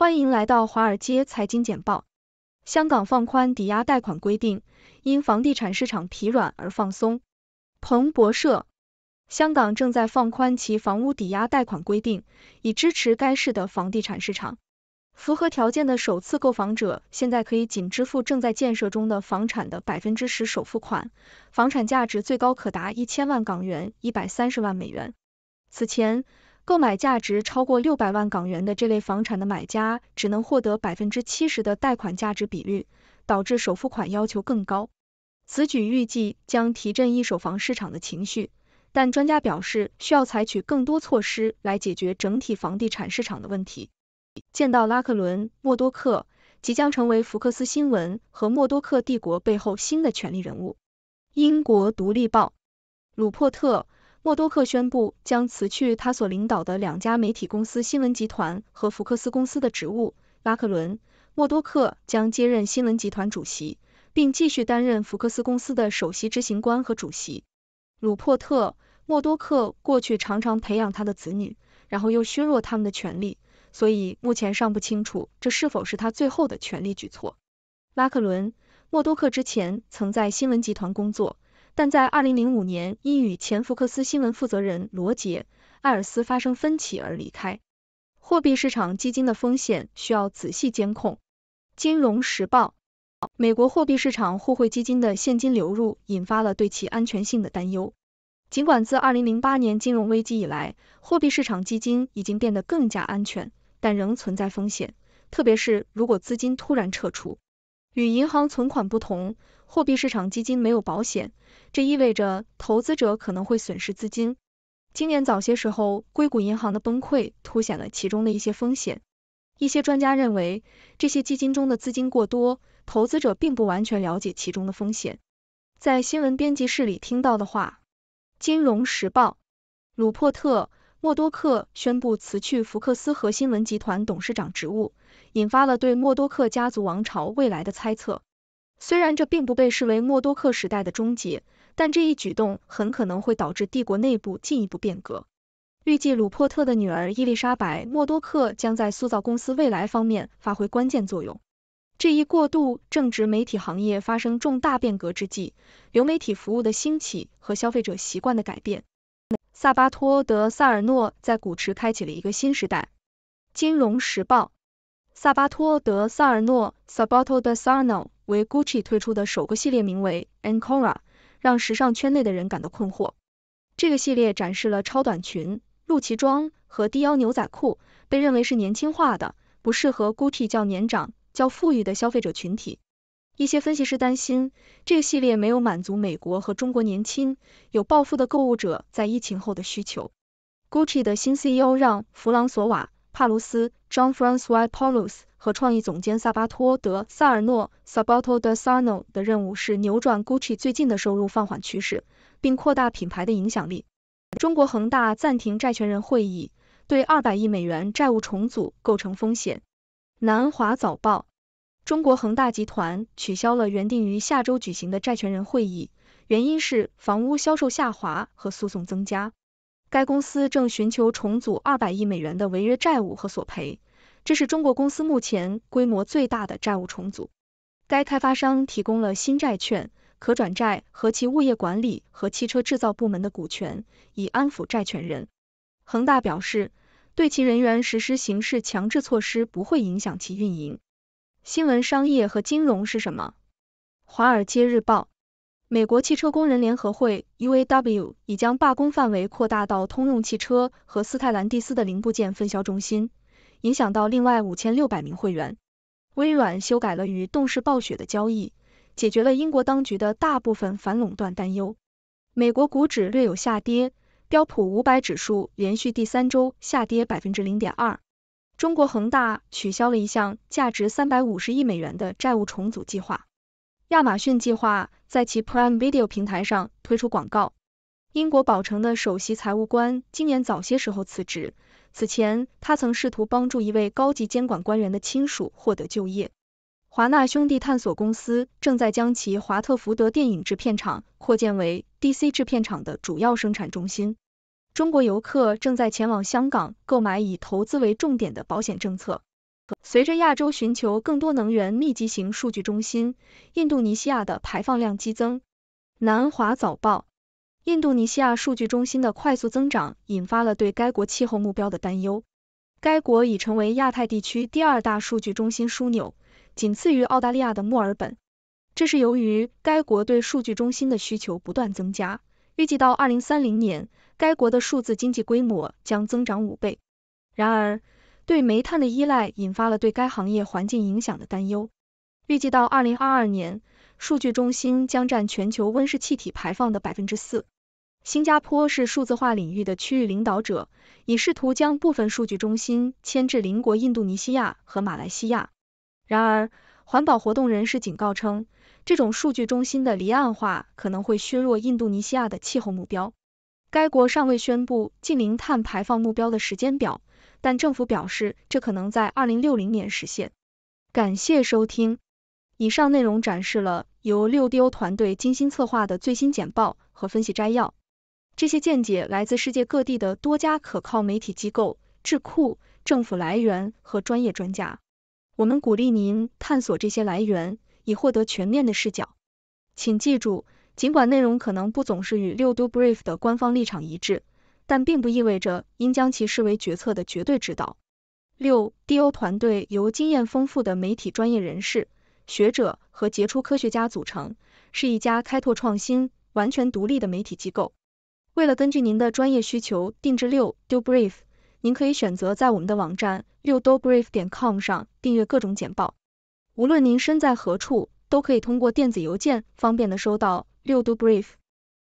欢迎来到华尔街财经简报。香港放宽抵押贷款规定，因房地产市场疲软而放松。彭博社，香港正在放宽其房屋抵押贷款规定，以支持该市的房地产市场。符合条件的首次购房者现在可以仅支付正在建设中的房产的百分之十首付款，房产价值最高可达一千万港元（一百三十万美元）。此前。购买价值超过六百万港元的这类房产的买家只能获得百分之七十的贷款价值比率，导致首付款要求更高。此举预计将提振一手房市场的情绪，但专家表示需要采取更多措施来解决整体房地产市场的问题。见到拉克伦·默多克即将成为福克斯新闻和默多克帝国背后新的权力人物。英国独立报，鲁珀特。默多克宣布将辞去他所领导的两家媒体公司新闻集团和福克斯公司的职务。拉克伦·默多克将接任新闻集团主席，并继续担任福克斯公司的首席执行官和主席。鲁珀特·默多克过去常常培养他的子女，然后又削弱他们的权利，所以目前尚不清楚这是否是他最后的权力举措。拉克伦·默多克之前曾在新闻集团工作。但在二零零五年，因与前福克斯新闻负责人罗杰·艾尔斯发生分歧而离开。货币市场基金的风险需要仔细监控。《金融时报》美国货币市场互惠基金的现金流入引发了对其安全性的担忧。尽管自二零零八年金融危机以来，货币市场基金已经变得更加安全，但仍存在风险，特别是如果资金突然撤出。与银行存款不同，货币市场基金没有保险，这意味着投资者可能会损失资金。今年早些时候，硅谷银行的崩溃凸显了其中的一些风险。一些专家认为，这些基金中的资金过多，投资者并不完全了解其中的风险。在新闻编辑室里听到的话，《金融时报》鲁珀特。默多克宣布辞去福克斯和新闻集团董事长职务，引发了对默多克家族王朝未来的猜测。虽然这并不被视为默多克时代的终结，但这一举动很可能会导致帝国内部进一步变革。预计鲁珀特的女儿伊丽莎白·默多克将在塑造公司未来方面发挥关键作用。这一过渡正值媒体行业发生重大变革之际，流媒体服务的兴起和消费者习惯的改变。萨巴托德萨尔诺在古驰开启了一个新时代。《金融时报》萨巴托德萨尔诺 （Sabato De Sarno） 为 Gucci 推出的首个系列名为 e n c o r a 让时尚圈内的人感到困惑。这个系列展示了超短裙、露脐装和低腰牛仔裤，被认为是年轻化的，不适合 Gucci 较年长、较富裕的消费者群体。一些分析师担心，这个系列没有满足美国和中国年轻有抱负的购物者在疫情后的需求。Gucci 的新 CEO 让弗朗索瓦帕卢斯 j o h n Francois Paulus） 和创意总监萨巴托德萨尔诺 （Sabato De Sarno） 的任务是扭转 Gucci 最近的收入放缓趋势，并扩大品牌的影响力。中国恒大暂停债权人会议，对二百亿美元债务重组构成风险。南华早报。中国恒大集团取消了原定于下周举行的债权人会议，原因是房屋销售下滑和诉讼增加。该公司正寻求重组二百亿美元的违约债务和索赔，这是中国公司目前规模最大的债务重组。该开发商提供了新债券、可转债和其物业管理和汽车制造部门的股权，以安抚债权人。恒大表示，对其人员实施刑事强制措施不会影响其运营。新闻、商业和金融是什么？《华尔街日报》：美国汽车工人联合会 （UAW） 已将罢工范围扩大到通用汽车和斯泰兰蒂斯的零部件分销中心，影响到另外五千六百名会员。微软修改了与动视暴雪的交易，解决了英国当局的大部分反垄断担忧。美国股指略有下跌，标普五百指数连续第三周下跌百分之零点二。中国恒大取消了一项价值三百五十亿美元的债务重组计划。亚马逊计划在其 Prime Video 平台上推出广告。英国宝诚的首席财务官今年早些时候辞职，此前他曾试图帮助一位高级监管官员的亲属获得就业。华纳兄弟探索公司正在将其华特福德电影制片厂扩建为 DC 制片厂的主要生产中心。中国游客正在前往香港购买以投资为重点的保险政策。随着亚洲寻求更多能源密集型数据中心，印度尼西亚的排放量激增。南华早报：印度尼西亚数据中心的快速增长引发了对该国气候目标的担忧。该国已成为亚太地区第二大数据中心枢纽，仅次于澳大利亚的墨尔本。这是由于该国对数据中心的需求不断增加。预计到2030年，该国的数字经济规模将增长五倍。然而，对煤炭的依赖引发了对该行业环境影响的担忧。预计到2022年，数据中心将占全球温室气体排放的4%。新加坡是数字化领域的区域领导者，已试图将部分数据中心迁至邻国印度尼西亚和马来西亚。然而，环保活动人士警告称，这种数据中心的离岸化可能会削弱印度尼西亚的气候目标。该国尚未宣布近零碳排放目标的时间表，但政府表示这可能在2060年实现。感谢收听。以上内容展示了由六 d o 团队精心策划的最新简报和分析摘要。这些见解来自世界各地的多家可靠媒体机构、智库、政府来源和专业专家。我们鼓励您探索这些来源，以获得全面的视角。请记住，尽管内容可能不总是与六度 brief 的官方立场一致，但并不意味着应将其视为决策的绝对指导。六 d o 团队由经验丰富的媒体专业人士、学者和杰出科学家组成，是一家开拓创新、完全独立的媒体机构。为了根据您的专业需求定制六 DO brief。您可以选择在我们的网站六 do brief 点 com 上订阅各种简报，无论您身在何处，都可以通过电子邮件方便的收到六 do brief。